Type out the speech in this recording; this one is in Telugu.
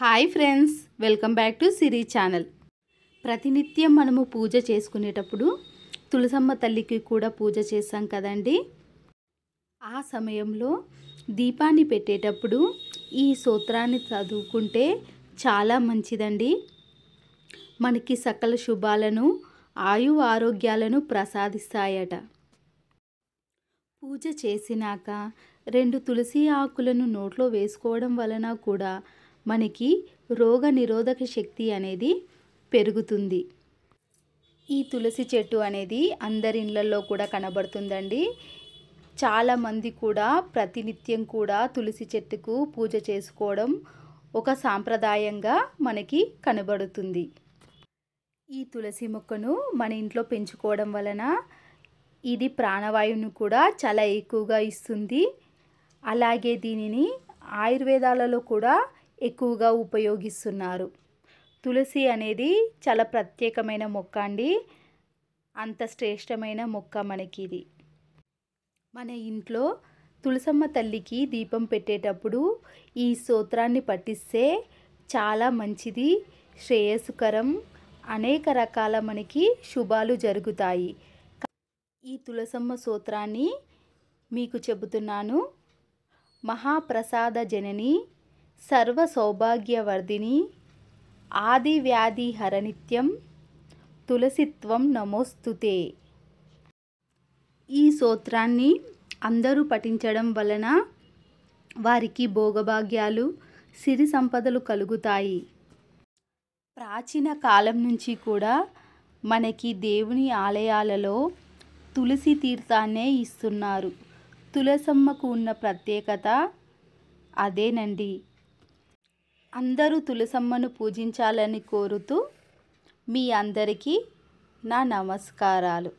hi friends welcome back to Siri channel ప్రతినిత్యం మనము పూజ చేసుకునేటప్పుడు తులసమ్మ తల్లికి కూడా పూజ చేస్తాం కదండి ఆ సమయంలో దీపాన్ని పెట్టేటప్పుడు ఈ సూత్రాన్ని చదువుకుంటే చాలా మంచిదండి మనకి సకల శుభాలను ఆయు ఆరోగ్యాలను ప్రసాదిస్తాయట పూజ చేసినాక రెండు తులసి ఆకులను నోట్లో వేసుకోవడం వలన కూడా మనకి రోగ నిరోధక శక్తి అనేది పెరుగుతుంది ఈ తులసి చెట్టు అనేది అందరి ఇళ్ళల్లో కూడా కనబడుతుందండి చాలామంది కూడా ప్రతినిత్యం కూడా తులసి చెట్టుకు పూజ చేసుకోవడం ఒక సాంప్రదాయంగా మనకి కనబడుతుంది ఈ తులసి మొక్కను మన ఇంట్లో పెంచుకోవడం వలన ఇది ప్రాణవాయువును కూడా చాలా ఎక్కువగా ఇస్తుంది అలాగే దీనిని ఆయుర్వేదాలలో కూడా ఎక్కువగా ఉపయోగిస్తున్నారు తులసి అనేది చాలా ప్రత్యేకమైన మొక్క అండి అంత శ్రేష్టమైన మొక్క మనకి ఇది మన ఇంట్లో తులసమ్మ తల్లికి దీపం పెట్టేటప్పుడు ఈ స్తోత్రాన్ని పఠిస్తే చాలా మంచిది శ్రేయస్కరం అనేక రకాల మనకి శుభాలు జరుగుతాయి ఈ తులసమ్మ సూత్రాన్ని మీకు చెబుతున్నాను మహాప్రసాద జనని సర్వ సౌభాగ్యవర్ధిని ఆది వ్యాధి హరనిత్యం తులసిత్వం నమోస్తుతే ఈ సూత్రాన్ని అందరూ పఠించడం వలన వారికి భోగభాగ్యాలు సిరి సంపదలు కలుగుతాయి ప్రాచీన కాలం నుంచి కూడా మనకి దేవుని ఆలయాలలో తులసి తీర్థాన్నే ఇస్తున్నారు తులసమ్మకు ఉన్న ప్రత్యేకత అదేనండి అందరూ తులసమ్మను పూజించాలని కోరుతూ మీ అందరికీ నా నమస్కారాలు